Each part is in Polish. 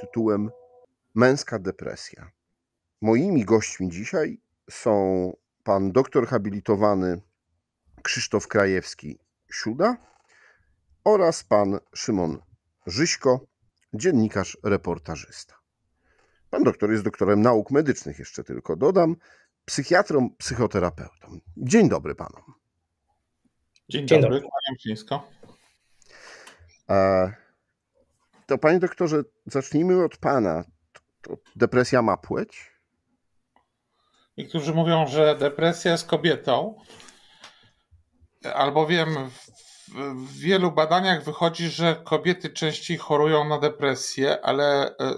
tytułem Męska depresja. Moimi gośćmi dzisiaj są pan doktor habilitowany Krzysztof Krajewski-Siuda oraz pan Szymon Żyśko, dziennikarz, reportażysta. Pan doktor jest doktorem nauk medycznych, jeszcze tylko dodam, psychiatrą, psychoterapeutą. Dzień dobry panom. Dzień, Dzień dobry, panie Mczyńsko. E, to panie doktorze, zacznijmy od pana. To depresja ma płeć? Niektórzy mówią, że depresja jest kobietą, albowiem w wielu badaniach wychodzi, że kobiety częściej chorują na depresję, ale e,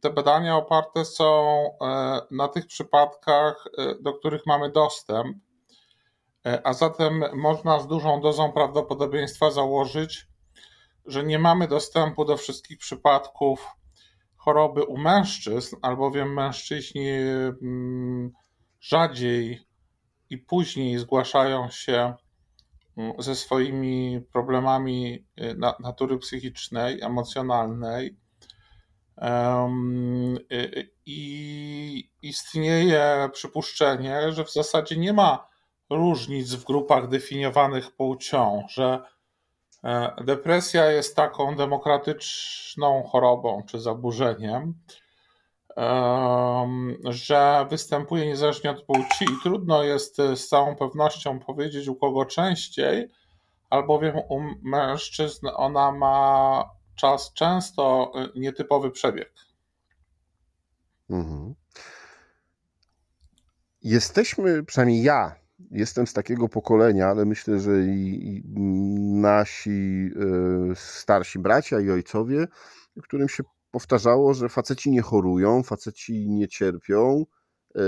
te badania oparte są e, na tych przypadkach, e, do których mamy dostęp. A zatem można z dużą dozą prawdopodobieństwa założyć, że nie mamy dostępu do wszystkich przypadków choroby u mężczyzn, albowiem mężczyźni mm, rzadziej i później zgłaszają się ze swoimi problemami y, natury psychicznej, emocjonalnej. Y, y, I istnieje przypuszczenie, że w zasadzie nie ma różnic w grupach definiowanych płcią, że e, depresja jest taką demokratyczną chorobą czy zaburzeniem, że występuje niezależnie od płci i trudno jest e, z całą pewnością powiedzieć u kogo częściej, albowiem u mężczyzn ona ma czas często e, nietypowy przebieg. Mhm. Jesteśmy, przynajmniej ja, jestem z takiego pokolenia, ale myślę, że i, nasi e, starsi bracia i ojcowie, którym się powtarzało, że faceci nie chorują, faceci nie cierpią, e,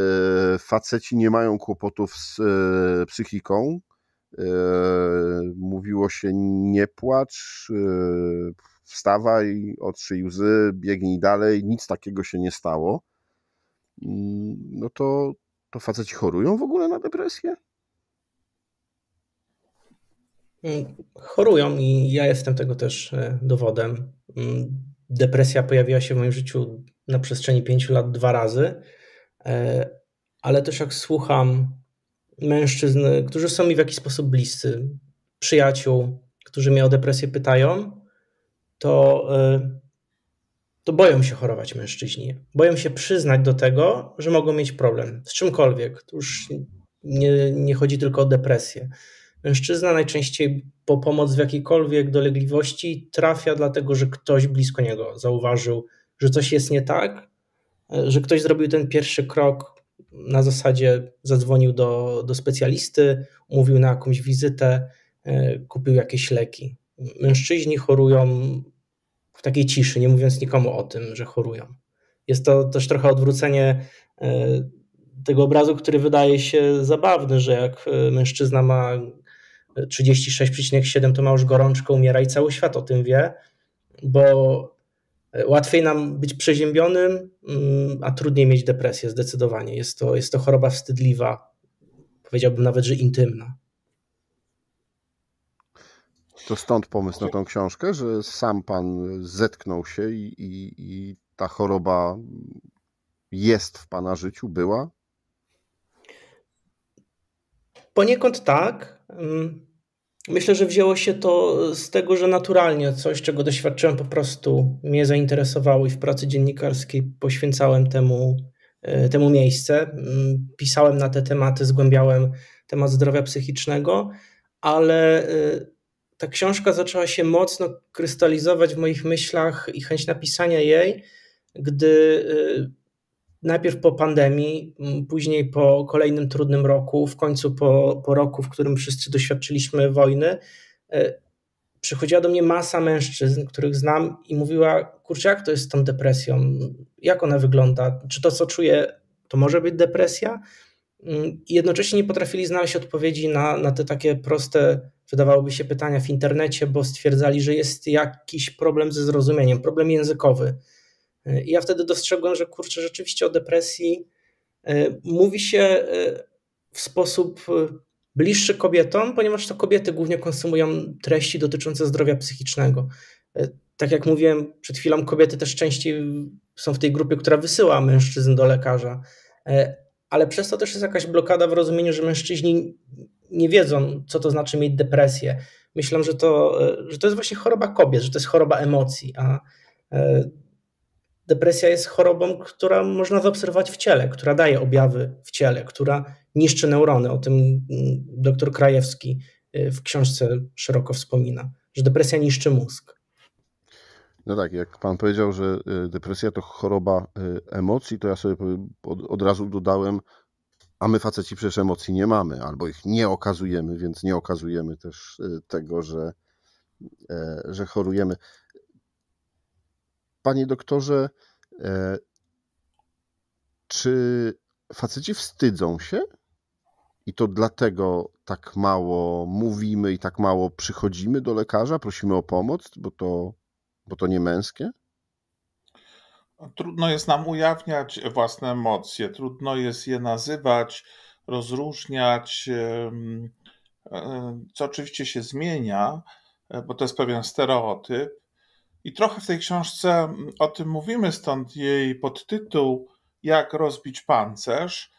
faceci nie mają kłopotów z e, psychiką. E, mówiło się nie płacz, wstawaj, otrzyj łzy, biegnij dalej, nic takiego się nie stało. Mm, no to, to faceci chorują w ogóle na depresję? Mm, chorują i ja jestem tego też dowodem. Mm, depresja pojawiła się w moim życiu na przestrzeni pięciu lat dwa razy, e, ale też jak słucham mężczyzn, którzy są mi w jakiś sposób bliscy, przyjaciół, którzy mnie o depresję pytają, to, e, to boją się chorować mężczyźni. Boją się przyznać do tego, że mogą mieć problem z czymkolwiek. To już nie, nie chodzi tylko o depresję. Mężczyzna najczęściej po pomoc w jakiejkolwiek dolegliwości trafia, dlatego że ktoś blisko niego zauważył, że coś jest nie tak, e, że ktoś zrobił ten pierwszy krok na zasadzie zadzwonił do, do specjalisty, mówił na jakąś wizytę, e, kupił jakieś leki. Mężczyźni chorują w takiej ciszy, nie mówiąc nikomu o tym, że chorują. Jest to też trochę odwrócenie e, tego obrazu, który wydaje się zabawny, że jak mężczyzna ma 36,7 to ma już gorączkę, umiera i cały świat o tym wie, bo e, łatwiej nam być przeziębionym, mm, a trudniej mieć depresję zdecydowanie. Jest to, jest to choroba wstydliwa, powiedziałbym nawet, że intymna. To stąd pomysł na tą książkę, że sam pan zetknął się i, i, i ta choroba jest w pana życiu, była? Poniekąd tak. Myślę, że wzięło się to z tego, że naturalnie coś, czego doświadczyłem, po prostu mnie zainteresowało i w pracy dziennikarskiej poświęcałem temu, e, temu miejsce. Pisałem na te tematy, zgłębiałem temat zdrowia psychicznego, ale e, ta książka zaczęła się mocno krystalizować w moich myślach i chęć napisania jej, gdy e, najpierw po pandemii, później po kolejnym trudnym roku, w końcu po, po roku, w którym wszyscy doświadczyliśmy wojny, e, przychodziła do mnie masa mężczyzn, których znam i mówiła, kurczę, jak to jest z tą depresją, jak ona wygląda, czy to, co czuję, to może być depresja? Mm, I jednocześnie nie potrafili znaleźć odpowiedzi na, na te takie proste, wydawałoby się, pytania w internecie, bo stwierdzali, że jest jakiś problem ze zrozumieniem, problem językowy i ja wtedy dostrzegłem, że kurczę, rzeczywiście o depresji e, mówi się e, w sposób e, bliższy kobietom, ponieważ to kobiety głównie konsumują treści dotyczące zdrowia psychicznego. Tak jak mówiłem przed chwilą, kobiety też częściej są w tej grupie, która wysyła mężczyzn do lekarza, ale przez to też jest jakaś blokada w rozumieniu, że mężczyźni nie wiedzą, co to znaczy mieć depresję. Myślę, że to, że to jest właśnie choroba kobiet, że to jest choroba emocji, a depresja jest chorobą, która można zaobserwować w ciele, która daje objawy w ciele, która niszczy neurony. O tym mm, dr Krajewski y, w książce szeroko wspomina, że depresja niszczy mózg. No tak, jak pan powiedział, że y, depresja to choroba y, emocji, to ja sobie od, od razu dodałem, a my faceci przecież emocji nie mamy, albo ich nie okazujemy, więc nie okazujemy też tego, że, że chorujemy. Panie doktorze, e, czy faceci wstydzą się? I to dlatego tak mało mówimy i tak mało przychodzimy do lekarza, prosimy o pomoc, bo to, bo to nie męskie? Trudno jest nam ujawniać własne emocje, trudno jest je nazywać, rozróżniać, co oczywiście się zmienia, e, bo to jest pewien stereotyp, i trochę w tej książce mm, o tym mówimy, stąd jej podtytuł Jak rozbić pancerz,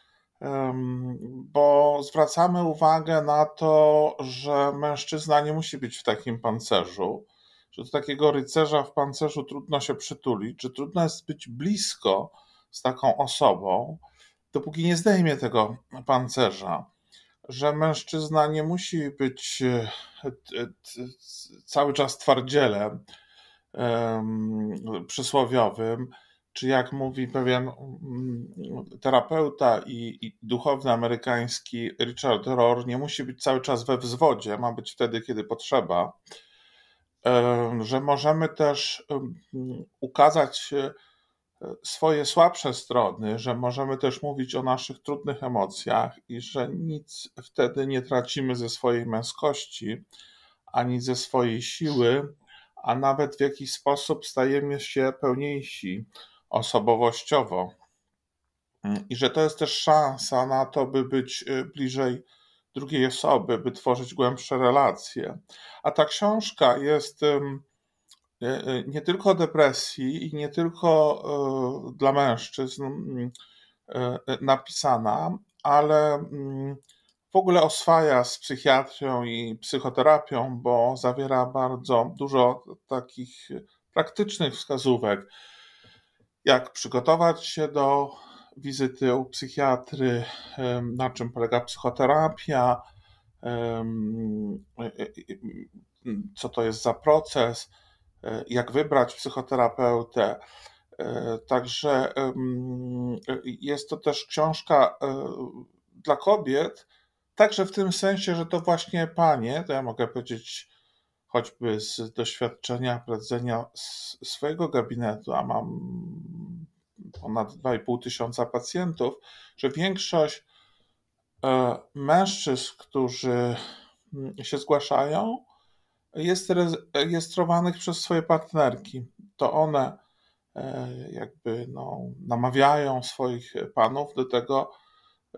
bo zwracamy uwagę na to, że mężczyzna nie musi być w takim pancerzu, że do takiego rycerza w pancerzu trudno się przytulić, że trudno jest być blisko z taką osobą, dopóki nie zdejmie tego pancerza że mężczyzna nie musi być e, e, cały czas twardzielem, przysłowiowym, czy jak mówi pewien mm, terapeuta i, i, duchowny amerykański Richard Rohr, nie musi być cały czas we wzwodzie, ma być wtedy, kiedy potrzeba, że możemy też ukazać e, swoje słabsze strony, że możemy też mówić o naszych trudnych emocjach i że nic wtedy nie tracimy ze swojej męskości ani ze swojej siły, a nawet w jakiś sposób stajemy się pełniejsi osobowościowo. I że to jest też szansa na to, by być y, bliżej drugiej osoby, by tworzyć głębsze relacje. A ta książka jest y, y, nie tylko o depresji i nie tylko dla mężczyzn napisana, ale w ogóle oswaja z psychiatrią i psychoterapią, bo zawiera bardzo dużo takich praktycznych wskazówek, jak przygotować się do wizyty u psychiatry, na czym polega psychoterapia, e, e, co to jest za proces, e, jak wybrać psychoterapeutę. Także jest to też książka dla kobiet, Także w tym sensie, że to właśnie panie, to ja mogę powiedzieć choćby z doświadczenia prowadzenia swojego gabinetu, a mam ponad 2,5 tysiąca pacjentów, że większość e, mężczyzn, którzy mm, się zgłaszają, jest rejestrowanych przez swoje partnerki. To one e, jakby no, namawiają swoich panów do tego,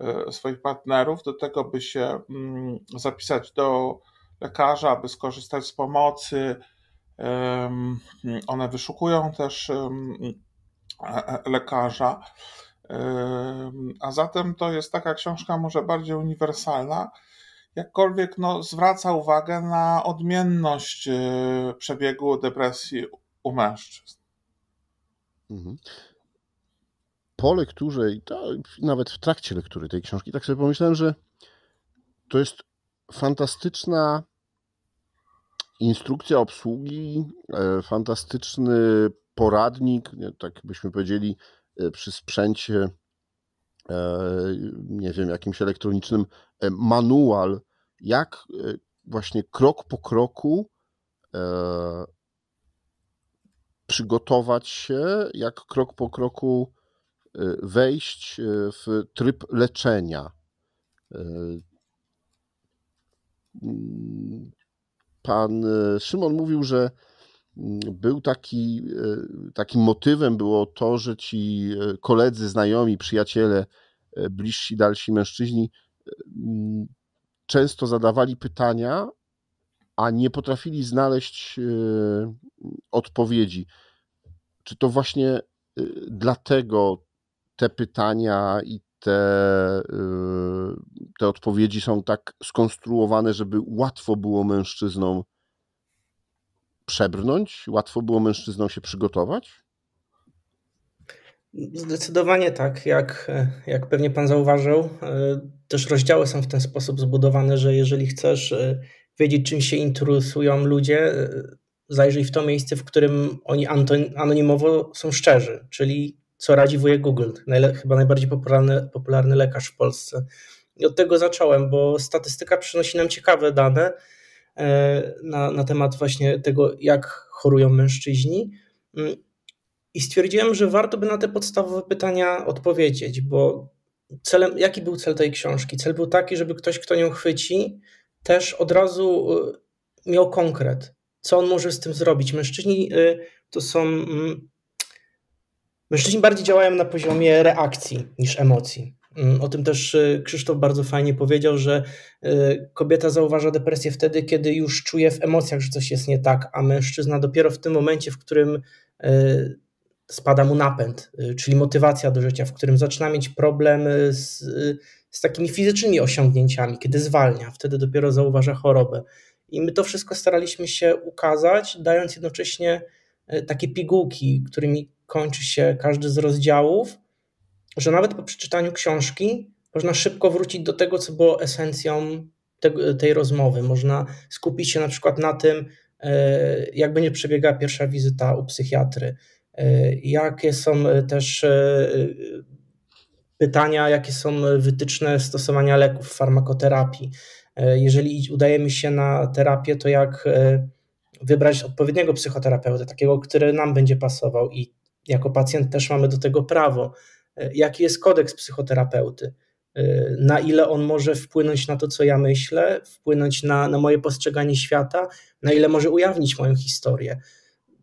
E, swoich partnerów do tego, by się mm, zapisać do lekarza, aby skorzystać z pomocy. One wyszukują też e, e, lekarza. A zatem to jest taka książka, może bardziej uniwersalna, jakkolwiek no, zwraca uwagę na odmienność przebiegu depresji u mężczyzn. Mhm po lekturze i to, nawet w trakcie lektury tej książki, tak sobie pomyślałem, że to jest fantastyczna instrukcja obsługi, e, fantastyczny poradnik, tak byśmy powiedzieli, e, przy sprzęcie, e, nie wiem, jakimś elektronicznym, manual, jak właśnie krok po kroku przygotować się, jak krok po kroku Y, wejść y, w tryb leczenia. Y, mm, pan Szymon mówił, że mm, był taki, takim motywem było to, że ci koledzy, znajomi, przyjaciele, bliżsi, dalsi mężczyźni mm, często zadawali pytania, a nie potrafili znaleźć odpowiedzi. Czy to właśnie dlatego te pytania i te, y, te odpowiedzi są tak skonstruowane, żeby łatwo było mężczyznom przebrnąć, łatwo było mężczyznom się przygotować? Zdecydowanie tak. Jak, jak pewnie Pan zauważył, y, też rozdziały są w ten sposób zbudowane, że jeżeli chcesz y, wiedzieć, czym się interesują ludzie, zajrzyj w to miejsce, w którym oni anonimowo są szczerzy, czyli co radzi wuje Google, chyba najbardziej popularny, popularny lekarz w Polsce. I od tego zacząłem, bo statystyka przynosi nam ciekawe dane e, na, na temat właśnie tego, jak chorują mężczyźni. Mm, I stwierdziłem, że warto by na te podstawowe pytania odpowiedzieć, bo celem, jaki był cel tej książki? Cel był taki, żeby ktoś, kto nią chwyci, też od razu e, miał konkret, co on może z tym zrobić. Mężczyźni e, to są mm, Mężczyźni no, bardziej działają na poziomie reakcji niż emocji. Mm, o tym też y, Krzysztof bardzo fajnie powiedział, że y, kobieta zauważa depresję wtedy, kiedy już czuje w emocjach, że coś jest nie tak, a mężczyzna dopiero w tym momencie, w którym y, spada mu napęd, czyli motywacja do życia, w którym zaczyna mieć problem z, z takimi fizycznymi osiągnięciami, kiedy zwalnia, wtedy dopiero zauważa chorobę. I my to wszystko staraliśmy się ukazać, dając jednocześnie takie pigułki, którymi kończy się każdy z rozdziałów, że nawet po przeczytaniu książki można szybko wrócić do tego, co było esencją tej rozmowy. Można skupić się na przykład na tym, e, jak będzie przebiegała pierwsza wizyta u psychiatry, e, jakie są e, też pytania, jakie są wytyczne stosowania leków w farmakoterapii. Jeżeli udajemy się na terapię, to jak wybrać odpowiedniego psychoterapeuta, takiego, który nam będzie pasował i jako pacjent też mamy do tego prawo. E, jaki jest kodeks psychoterapeuty? E, na ile on może wpłynąć na to, co ja myślę, wpłynąć na, na moje postrzeganie świata, na ile może ujawnić moją historię.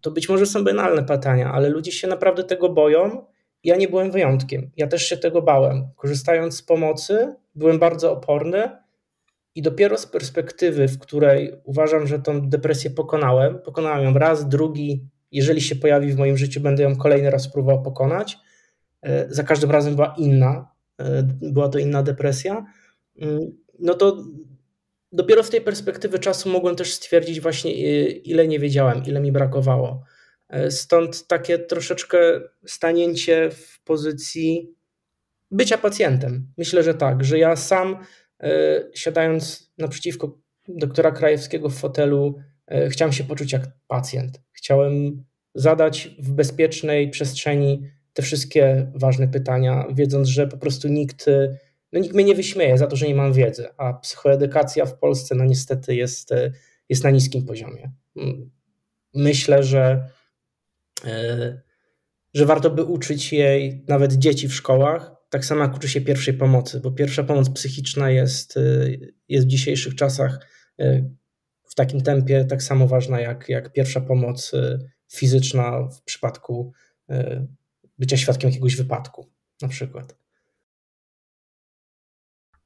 To być może są banalne pytania, ale ludzie się naprawdę tego boją. Ja nie byłem wyjątkiem. Ja też się tego bałem. Korzystając z pomocy, byłem bardzo oporny i dopiero z perspektywy, w której uważam, że tą depresję pokonałem, pokonałem ją raz, drugi, jeżeli się pojawi w moim życiu, będę ją kolejny raz próbował pokonać. E, za każdym razem była inna, e, była to inna depresja. Mm, no to dopiero z tej perspektywy czasu mogłem też stwierdzić właśnie, e, ile nie wiedziałem, ile mi brakowało. Stąd takie troszeczkę stanięcie w pozycji bycia pacjentem. Myślę, że tak, że ja sam siadając naprzeciwko doktora Krajewskiego w fotelu E, chciałem się poczuć jak pacjent. Chciałem zadać w bezpiecznej przestrzeni te wszystkie ważne pytania, wiedząc, że po prostu nikt, e, no nikt mnie nie wyśmieje za to, że nie mam wiedzy, a psychoedukacja w Polsce no niestety jest, e, jest na niskim poziomie. Mm, myślę, że, że warto by uczyć jej nawet dzieci w szkołach, tak samo jak uczy się pierwszej pomocy, bo pierwsza pomoc psychiczna jest, jest w dzisiejszych czasach w takim tempie tak samo ważna jak, jak pierwsza pomoc y, fizyczna w przypadku y, bycia świadkiem jakiegoś wypadku, na przykład.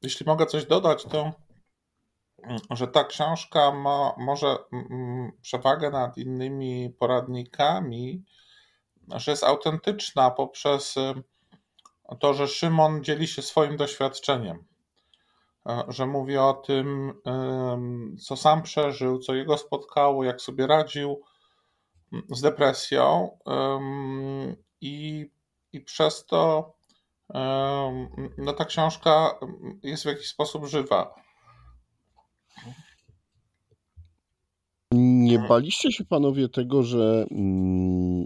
Jeśli mogę coś dodać, to mm, że ta książka ma może mm, mm, przewagę nad innymi poradnikami, że jest autentyczna poprzez y, to, że Szymon dzieli się swoim doświadczeniem. E, że mówi o tym, co sam przeżył, co jego spotkało, jak sobie radził mm, z depresją i, i przez to no, ta książka mm, jest w jakiś sposób żywa. Nie baliście się panowie tego, że mm,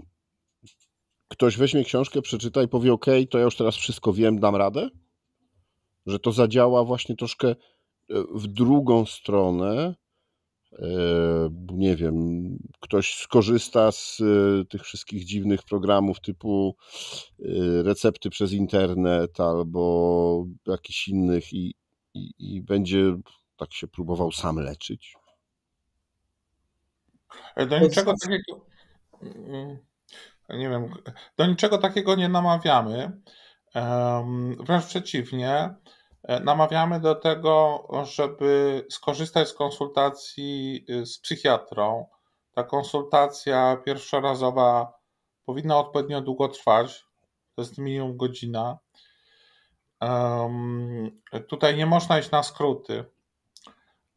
ktoś weźmie książkę, przeczyta i powie: OK, to ja już teraz wszystko wiem, dam radę? że to zadziała właśnie troszkę e, w drugą stronę. E, nie wiem, ktoś skorzysta z e, tych wszystkich dziwnych programów typu recepty przez internet albo jakichś innych i, i, i będzie tak się próbował sam leczyć. Do niczego takiego. Mm, mm. Nie wiem, do niczego takiego nie namawiamy. Wręcz przeciwnie, e, namawiamy do tego, żeby skorzystać z konsultacji y, z psychiatrą. Ta konsultacja pierwszorazowa powinna odpowiednio długo trwać, to jest minimum godzina. Tutaj nie można iść na skróty,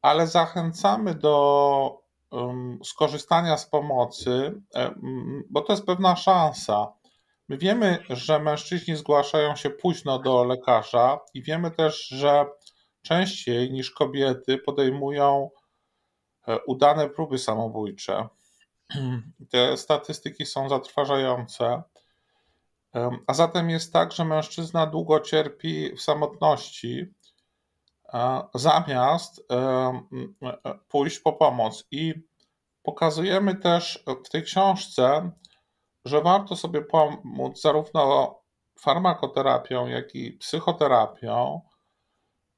ale zachęcamy do skorzystania z pomocy, e, bo to jest pewna szansa. My wiemy, że mężczyźni zgłaszają się późno do lekarza i wiemy też, że częściej niż kobiety podejmują e, udane próby samobójcze. Te statystyki są zatrważające. A zatem jest tak, że mężczyzna długo cierpi w samotności, zamiast e, pójść po pomoc. I pokazujemy też w tej książce, że warto sobie pomóc zarówno farmakoterapią, jak i psychoterapią,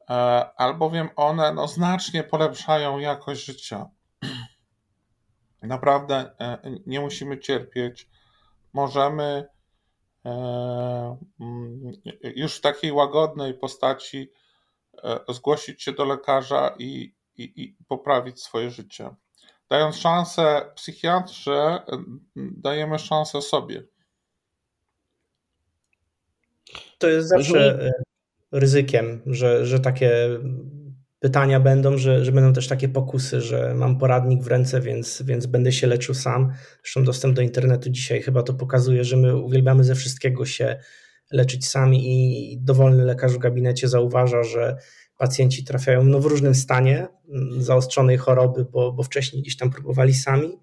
e, albowiem one no, znacznie polepszają jakość życia. Naprawdę e, nie musimy cierpieć. Możemy e, mm, już w takiej łagodnej postaci zgłosić się do lekarza i, i, i poprawić swoje życie. Dając szansę psychiatrze, dajemy szansę sobie. To jest zawsze e, ryzykiem, że, że takie pytania będą, że, że będą też takie pokusy, że mam poradnik w ręce, więc, więc będę się leczył sam. Zresztą dostęp do internetu dzisiaj chyba to pokazuje, że my uwielbiamy ze wszystkiego się leczyć sami i dowolny lekarz w gabinecie zauważa, że pacjenci trafiają no, w różnym stanie mm, zaostrzonej choroby, bo, bo wcześniej gdzieś tam próbowali sami,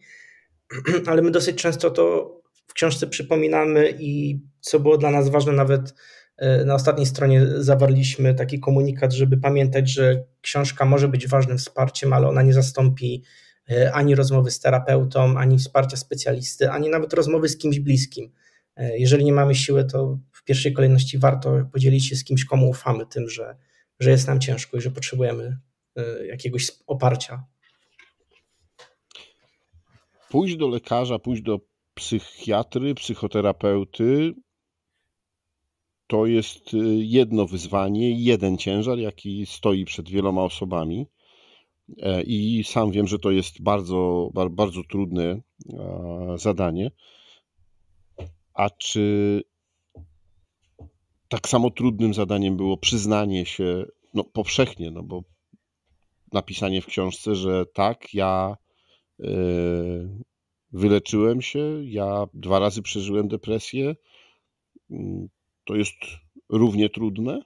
ale my dosyć często to w książce przypominamy i co było dla nas ważne, nawet e, na ostatniej stronie zawarliśmy taki komunikat, żeby pamiętać, że książka może być ważnym wsparciem, ale ona nie zastąpi e, ani rozmowy z terapeutą, ani wsparcia specjalisty, ani nawet rozmowy z kimś bliskim. E, jeżeli nie mamy siły, to w pierwszej kolejności warto podzielić się z kimś, komu ufamy, tym, że, że jest nam ciężko i że potrzebujemy e, jakiegoś oparcia. Pójść do lekarza, pójść do psychiatry, psychoterapeuty to jest e, jedno wyzwanie, jeden ciężar, jaki stoi przed wieloma osobami. E, I sam wiem, że to jest bardzo, bardzo trudne zadanie. A czy tak samo trudnym zadaniem było przyznanie się no, powszechnie, no bo napisanie w książce, że tak, ja e, wyleczyłem się, ja dwa razy przeżyłem depresję, mm, to jest równie trudne?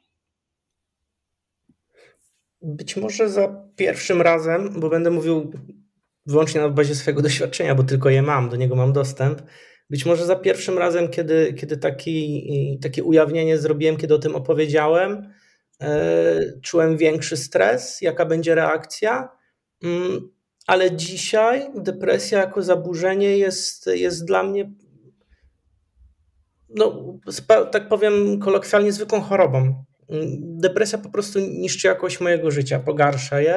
Być może za pierwszym razem, bo będę mówił wyłącznie na bazie swojego doświadczenia, bo tylko je mam, do niego mam dostęp. Być może za pierwszym razem, kiedy, kiedy taki, takie ujawnienie zrobiłem, kiedy o tym opowiedziałem, e, czułem większy stres, jaka będzie reakcja, mm, ale dzisiaj depresja jako zaburzenie jest, jest dla mnie, no, tak powiem kolokwialnie, zwykłą chorobą. Mm, depresja po prostu niszczy jakość mojego życia, pogarsza je.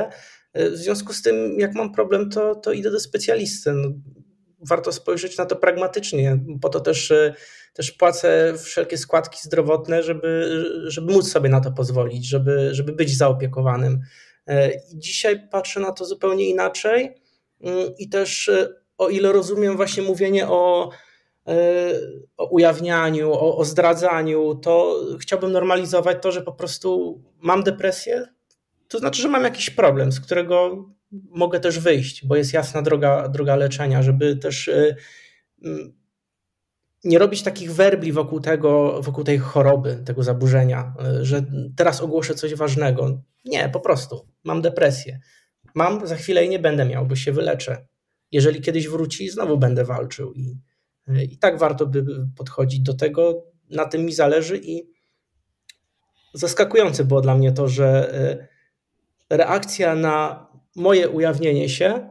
E, w związku z tym, jak mam problem, to, to idę do specjalisty. No, warto spojrzeć na to pragmatycznie. Po to też, e, też płacę wszelkie składki zdrowotne, żeby, żeby móc sobie na to pozwolić, żeby, żeby być zaopiekowanym. E, dzisiaj patrzę na to zupełnie inaczej mm, i też e, o ile rozumiem właśnie mówienie o, o ujawnianiu, o, o zdradzaniu, to chciałbym normalizować to, że po prostu mam depresję, to znaczy, że mam jakiś problem, z którego mogę też wyjść, bo jest jasna droga, droga leczenia, żeby też y, mm, nie robić takich werbli wokół tego, wokół tej choroby, tego zaburzenia, y, że teraz ogłoszę coś ważnego. Nie, po prostu mam depresję. Mam, za chwilę i nie będę miał, bo się wyleczę. Jeżeli kiedyś wróci, znowu będę walczył. I, y, i tak warto by podchodzić do tego. Na tym mi zależy i zaskakujące było dla mnie to, że reakcja na moje ujawnienie się e,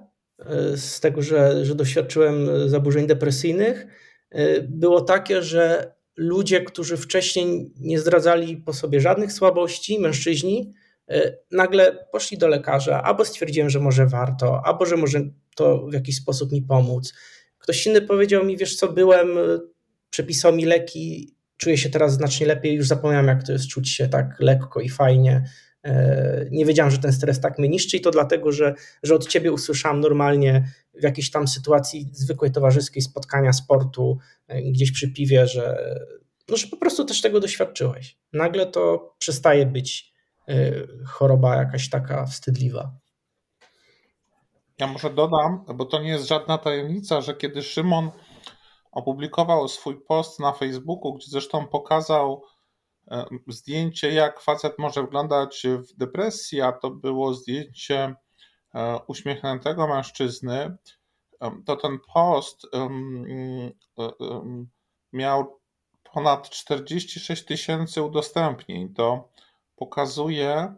z tego, że, że doświadczyłem zaburzeń depresyjnych, e, było takie, że ludzie, którzy wcześniej nie zdradzali po sobie żadnych słabości, mężczyźni, e, nagle poszli do lekarza, albo stwierdziłem, że może warto, albo że może to w jakiś sposób mi pomóc. Ktoś inny powiedział mi, wiesz co, byłem, przepisał mi leki, czuję się teraz znacznie lepiej, już zapomniałem, jak to jest czuć się tak lekko i fajnie. E, nie wiedziałam, że ten stres tak mnie niszczy i to dlatego, że, że od ciebie usłyszałam normalnie w jakiejś tam sytuacji zwykłej towarzyskiej spotkania sportu e, gdzieś przy piwie, że, no, że po prostu też tego doświadczyłeś. Nagle to przestaje być e, choroba jakaś taka wstydliwa. Ja może dodam, bo to nie jest żadna tajemnica, że kiedy Szymon opublikował swój post na Facebooku, gdzie zresztą pokazał E, zdjęcie, jak facet może wyglądać w depresji, a to było zdjęcie e, uśmiechniętego mężczyzny, e, to ten post miał ponad 46 tysięcy udostępnień. To pokazuje,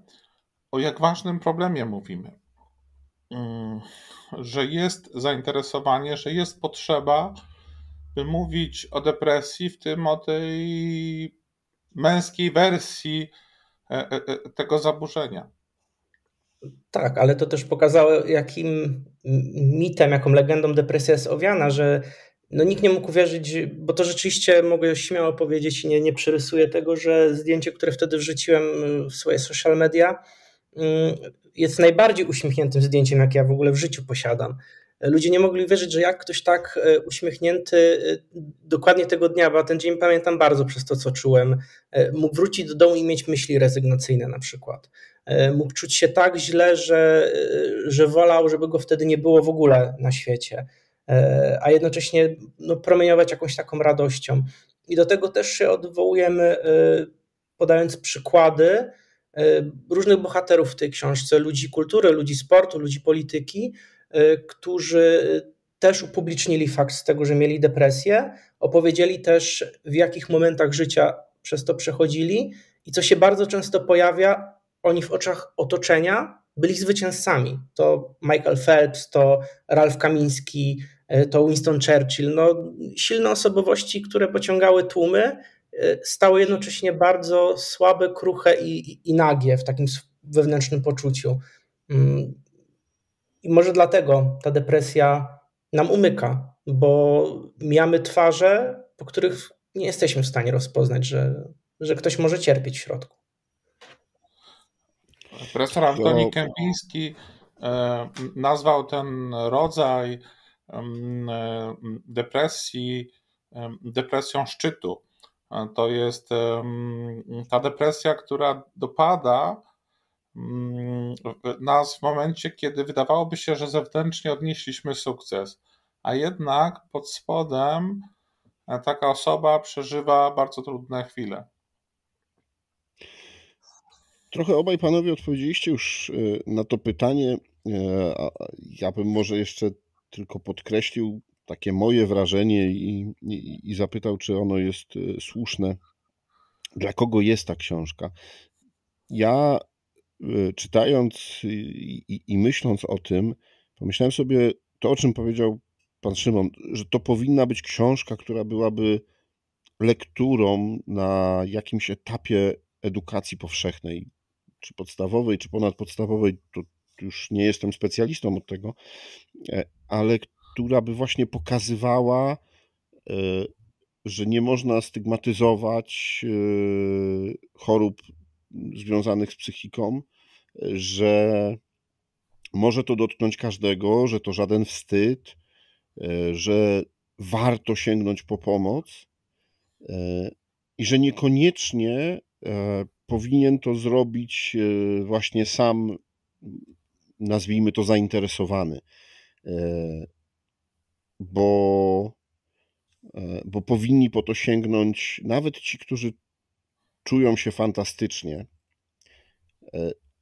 o jak ważnym problemie mówimy. Mm, że jest zainteresowanie, że jest potrzeba, by mówić o depresji, w tym o tej męskiej wersji e, e, e, tego zaburzenia. Tak, ale to też pokazało, jakim mitem, jaką legendą depresja jest owiana, że no nikt nie mógł uwierzyć, bo to rzeczywiście mogę śmiało powiedzieć i nie, nie przyrysuję tego, że zdjęcie, które wtedy wrzuciłem w swoje social media, mm, jest najbardziej uśmiechniętym zdjęciem, jakie ja w ogóle w życiu posiadam. Ludzie nie mogli wierzyć, że jak ktoś tak e, uśmiechnięty e, dokładnie tego dnia, bo ten dzień pamiętam bardzo przez to, co czułem, e, mógł wrócić do domu i mieć myśli rezygnacyjne na przykład. Mógł czuć się tak źle, że, że wolał, żeby go wtedy nie było w ogóle na świecie, a jednocześnie no, promieniować jakąś taką radością. I do tego też się odwołujemy, podając przykłady różnych bohaterów w tej książce, ludzi kultury, ludzi sportu, ludzi polityki, E, którzy e, też upublicznili fakt z tego, że mieli depresję, opowiedzieli też w jakich momentach życia przez to przechodzili i co się bardzo często pojawia, oni w oczach otoczenia byli zwycięzcami. To Michael Phelps, to Ralph Kamiński, e, to Winston Churchill. No, silne osobowości, które pociągały tłumy, stały jednocześnie bardzo słabe, kruche i, i, i nagie w takim wewnętrznym poczuciu. Mm, i może dlatego ta depresja nam umyka, bo mijamy twarze, po których nie jesteśmy w stanie rozpoznać, że, że ktoś może cierpieć w środku. Profesor Antoni Kępiński e, nazwał ten rodzaj e, depresji depresją szczytu. E, to jest ta depresja, która dopada Mm, nas w momencie, kiedy wydawałoby się, że zewnętrznie odnieśliśmy sukces, a jednak pod spodem e, taka osoba przeżywa bardzo trudne chwile. Trochę obaj panowie odpowiedzieliście już e, na to pytanie. E, ja bym może jeszcze tylko podkreślił takie moje wrażenie i, i, i zapytał, czy ono jest słuszne. Dla kogo jest ta książka? Ja Y, czytając i, i, myśląc o tym, pomyślałem sobie to, o czym powiedział pan Szymon, że to powinna być książka, która byłaby lekturą na jakimś etapie edukacji powszechnej, czy podstawowej, czy ponadpodstawowej, to już nie jestem specjalistą od tego, e, ale która by właśnie pokazywała, e, że nie można stygmatyzować y, chorób związanych z psychiką, że może to dotknąć każdego, że to żaden wstyd, e, że warto sięgnąć po pomoc e, i że niekoniecznie e, powinien to zrobić właśnie sam, nazwijmy to zainteresowany, bo, bo powinni po to sięgnąć nawet ci, którzy czują się fantastycznie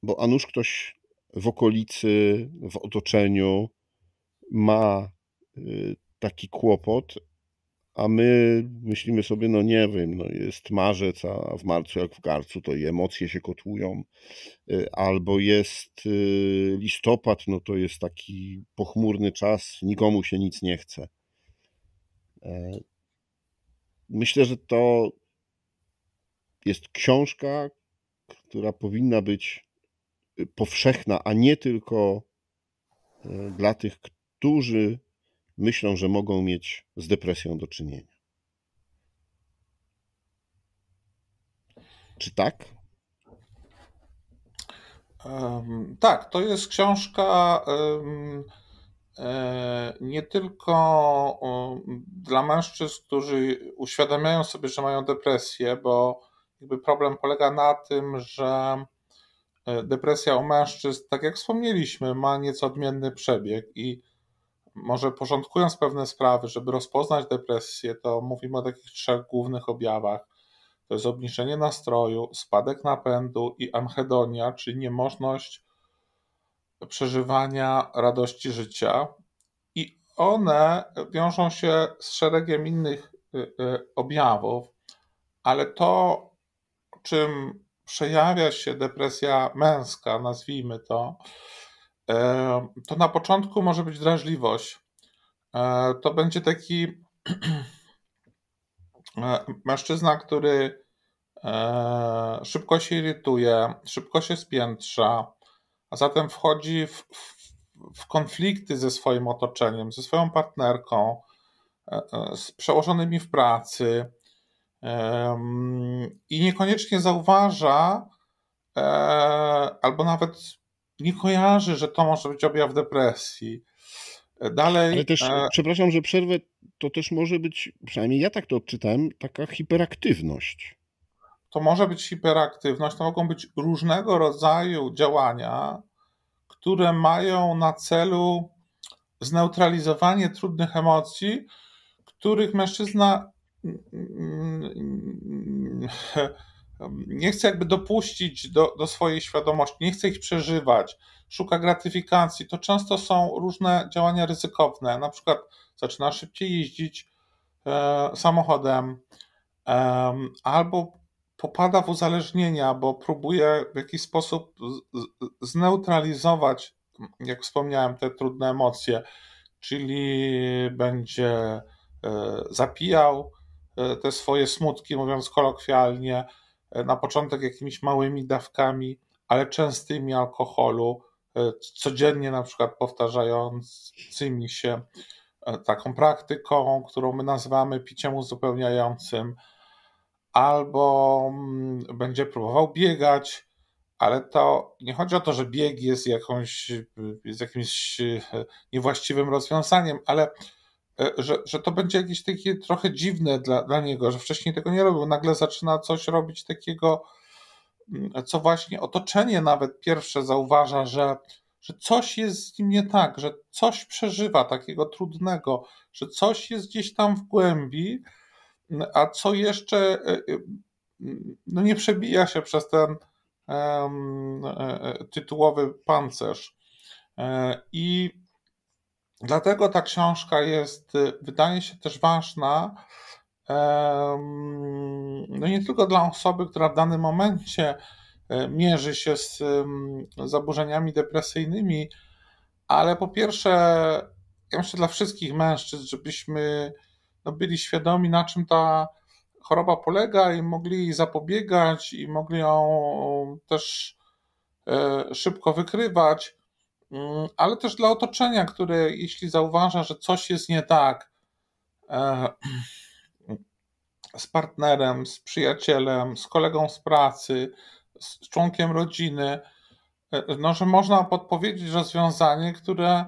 bo a nuż ktoś w okolicy, w otoczeniu ma y, taki kłopot, a my myślimy sobie, no nie wiem, no jest marzec, a w marcu jak w garcu to i emocje się kotłują, y, albo jest y, listopad, no to jest taki pochmurny czas, nikomu się nic nie chce. E, myślę, że to jest książka, która powinna być powszechna, a nie tylko e, dla tych, którzy myślą, że mogą mieć z depresją do czynienia. Czy tak? Um, tak, to jest książka. Um nie tylko dla mężczyzn, którzy uświadamiają sobie, że mają depresję, bo jakby problem polega na tym, że E, depresja u mężczyzn, tak jak wspomnieliśmy, ma nieco odmienny przebieg i może porządkując pewne sprawy, żeby rozpoznać depresję, to mówimy o takich trzech głównych objawach. To jest obniżenie nastroju, spadek napędu i anhedonia, czyli niemożność przeżywania radości życia. I one wiążą się z szeregiem innych y, y, objawów, ale to, czym przejawia się depresja męska, nazwijmy to, e, to na początku może być drażliwość. E, to będzie taki e, mężczyzna, który szybko się irytuje, szybko się spiętrza, a zatem wchodzi w, w, w konflikty ze swoim otoczeniem, ze swoją partnerką, z przełożonymi w pracy i niekoniecznie zauważa, e, albo nawet nie kojarzy, że to może być objaw depresji. Dalej. Ale też, e, przepraszam, że przerwę, to też może być, przynajmniej ja tak to odczytałem, taka hiperaktywność. To może być hiperaktywność, to mogą być różnego rodzaju działania, które mają na celu zneutralizowanie trudnych emocji, których mężczyzna nie chce jakby dopuścić do, do, swojej świadomości, nie chce ich przeżywać, szuka gratyfikacji, to często są różne działania ryzykowne. Na przykład zaczyna szybciej jeździć e, samochodem e, albo popada w uzależnienia, bo próbuje w jakiś sposób zneutralizować, jak wspomniałem, te trudne emocje, czyli będzie e, zapijał, E, te swoje smutki, mówiąc kolokwialnie, e, na początek jakimiś małymi dawkami, ale częstymi alkoholu, e, codziennie na przykład powtarzającymi się taką praktyką, którą my nazywamy piciem uzupełniającym, albo mm, będzie próbował biegać, ale to nie chodzi o to, że bieg jest, jakąś, jest jakimś niewłaściwym rozwiązaniem, ale E, że, że to będzie jakieś takie trochę dziwne dla, dla niego, że wcześniej tego nie robił. Nagle zaczyna coś robić takiego, mm, co właśnie otoczenie nawet pierwsze zauważa, że, że coś jest z nim nie tak, że coś przeżywa takiego trudnego, że coś jest gdzieś tam w głębi, mm, a co jeszcze e, e, mm, no nie przebija się przez ten um, tytułowy pancerz. I Dlatego ta książka jest, y, wydaje się, też ważna. No nie tylko dla osoby, która w danym momencie e, mierzy się z zaburzeniami depresyjnymi, ale po pierwsze, ja myślę, dla wszystkich mężczyzn, żebyśmy no, byli świadomi, na czym ta choroba polega i mogli zapobiegać i mogli ją też e, szybko wykrywać. Mm, ale też dla otoczenia, które jeśli zauważa, że coś jest nie tak e, z partnerem, z przyjacielem, z kolegą z pracy, z członkiem rodziny, e, no, że można podpowiedzieć rozwiązanie, które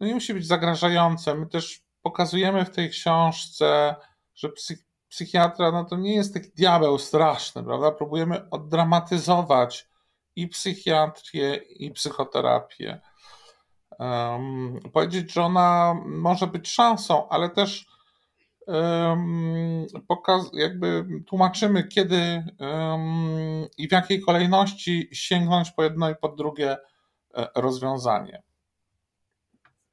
no, nie musi być zagrażające. My też pokazujemy w tej książce, że psych psychiatra no, to nie jest taki diabeł straszny, prawda? Próbujemy oddramatyzować i psychiatrię, i psychoterapię. Um, powiedzieć, że ona może być szansą, ale też um, pokaz, jakby tłumaczymy, kiedy um, i w jakiej kolejności sięgnąć po jedno i po drugie e, rozwiązanie.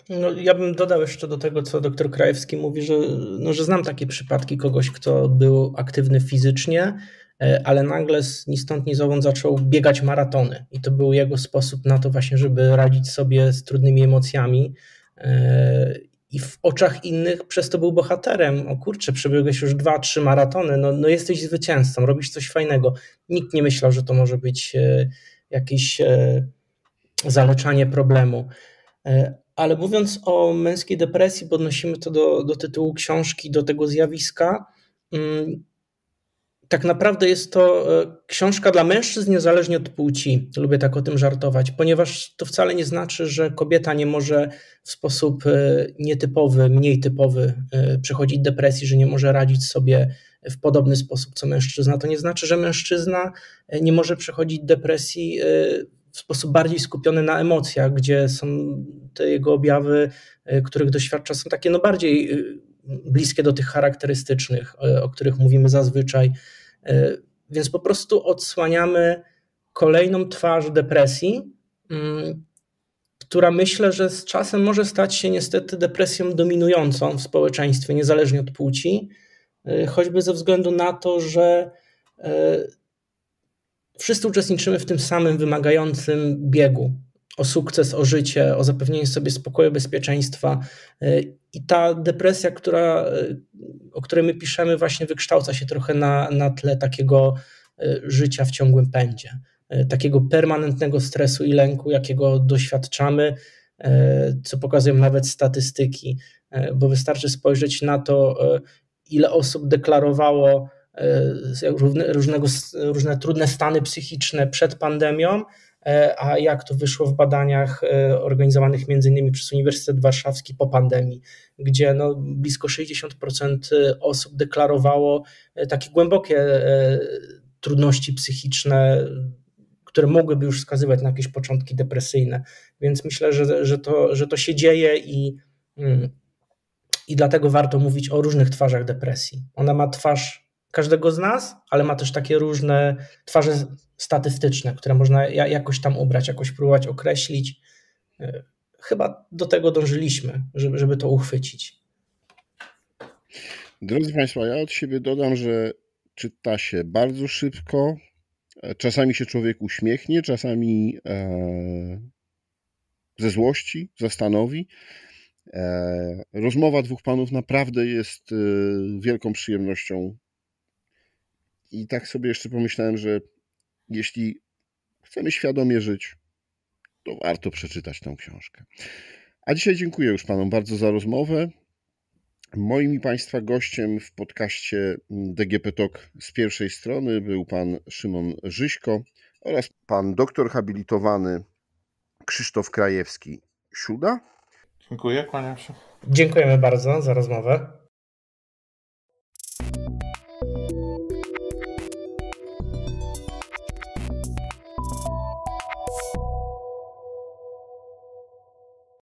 No, ja bym dodał jeszcze do tego, co doktor Krajewski mówi, że, no, że znam takie przypadki kogoś, kto był aktywny fizycznie, E, ale nagle ni stąd, ni zowąd zaczął biegać maratony. I to był jego sposób na to właśnie, żeby radzić sobie z trudnymi emocjami. E, I w oczach innych przez to był bohaterem. O kurczę, przebiegłeś już dwa, trzy maratony, no, no jesteś zwycięzcą, robisz coś fajnego. Nikt nie myślał, że to może być e, jakieś zaleczanie problemu. Ale mówiąc o męskiej depresji, podnosimy to do, do tytułu książki, do tego zjawiska mm, tak naprawdę jest to e, książka dla mężczyzn, niezależnie od płci. Lubię tak o tym żartować, ponieważ to wcale nie znaczy, że kobieta nie może w sposób e, nietypowy, mniej typowy e, przechodzić depresji, że nie może radzić sobie w podobny sposób co mężczyzna. To nie znaczy, że mężczyzna nie może przechodzić depresji w sposób bardziej skupiony na emocjach, gdzie są te jego objawy, których doświadcza, są takie no bardziej bliskie do tych charakterystycznych, e, o których mówimy zazwyczaj. E, więc po prostu odsłaniamy kolejną twarz depresji, mm, która myślę, że z czasem może stać się niestety depresją dominującą w społeczeństwie, niezależnie od płci, e, choćby ze względu na to, że wszyscy uczestniczymy w tym samym wymagającym biegu o sukces, o życie, o zapewnienie sobie spokoju, bezpieczeństwa i ta depresja, która, y, o której my piszemy, właśnie wykształca się trochę na, na tle takiego y, życia w ciągłym pędzie, y, takiego permanentnego stresu i lęku, jakiego doświadczamy, co pokazują nawet statystyki, bo wystarczy spojrzeć na to, ile osób deklarowało różne, różne trudne stany psychiczne przed pandemią, E, a jak to wyszło w badaniach e, organizowanych m.in. przez Uniwersytet Warszawski po pandemii, gdzie no blisko 60% e, osób deklarowało takie głębokie trudności psychiczne, które mogłyby już wskazywać na jakieś początki depresyjne. Więc myślę, że, że, to, że to się dzieje i, mm, i dlatego warto mówić o różnych twarzach depresji. Ona ma twarz każdego z nas, ale ma też takie różne twarze statystyczne, które można jakoś tam ubrać, jakoś próbować określić. E, chyba do tego dążyliśmy, żeby, żeby to uchwycić. Drodzy Państwo, ja od siebie dodam, że czyta się bardzo szybko. E, czasami się człowiek uśmiechnie, czasami e, ze złości zastanowi. Rozmowa dwóch panów naprawdę jest wielką przyjemnością i tak sobie jeszcze pomyślałem, że jeśli chcemy świadomie żyć, to warto przeczytać tę książkę. A dzisiaj dziękuję już Panom bardzo za rozmowę. Moim i Państwa gościem w podcaście DGP Talk z pierwszej strony był Pan Szymon Żyśko oraz Pan doktor habilitowany Krzysztof Krajewski. Siuda? Dziękuję, kłaniam się. Dziękujemy bardzo za rozmowę.